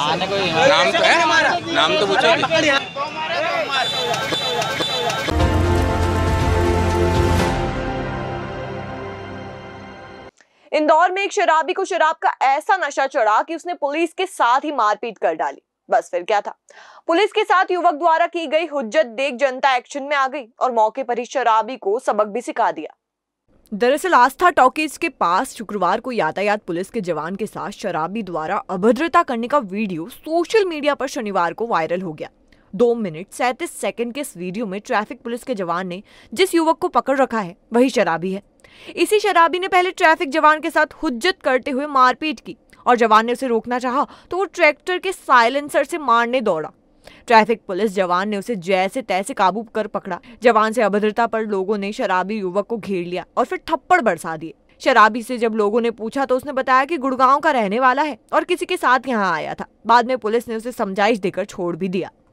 नाम तो है नाम तो पूछो इंदौर में एक शराबी को शराब का ऐसा नशा चढ़ा कि उसने पुलिस के साथ ही मारपीट कर डाली बस फिर क्या था पुलिस के साथ युवक द्वारा की गई हुज्जत देख जनता एक्शन में आ गई और मौके पर ही शराबी को सबक भी सिखा दिया दरअसल आस्था टॉकीज के पास शुक्रवार को यातायात पुलिस के जवान के साथ शराबी द्वारा अभद्रता करने का वीडियो सोशल मीडिया पर शनिवार को वायरल हो गया दो मिनट सैंतीस सेकंड के इस वीडियो में ट्रैफिक पुलिस के जवान ने जिस युवक को पकड़ रखा है वही शराबी है इसी शराबी ने पहले ट्रैफिक जवान के साथ हुज्जत करते हुए मारपीट की और जवान ने उसे रोकना चाहा तो वो ट्रैक्टर के साइलेंसर से मारने दौड़ा ट्रैफिक पुलिस जवान ने उसे जैसे तैसे काबू कर पकड़ा जवान से अभद्रता पर लोगों ने शराबी युवक को घेर लिया और फिर थप्पड़ बरसा दिए शराबी से जब लोगों ने पूछा तो उसने बताया कि गुड़गांव का रहने वाला है और किसी के साथ यहाँ आया था बाद में पुलिस ने उसे समझाइश देकर छोड़ भी दिया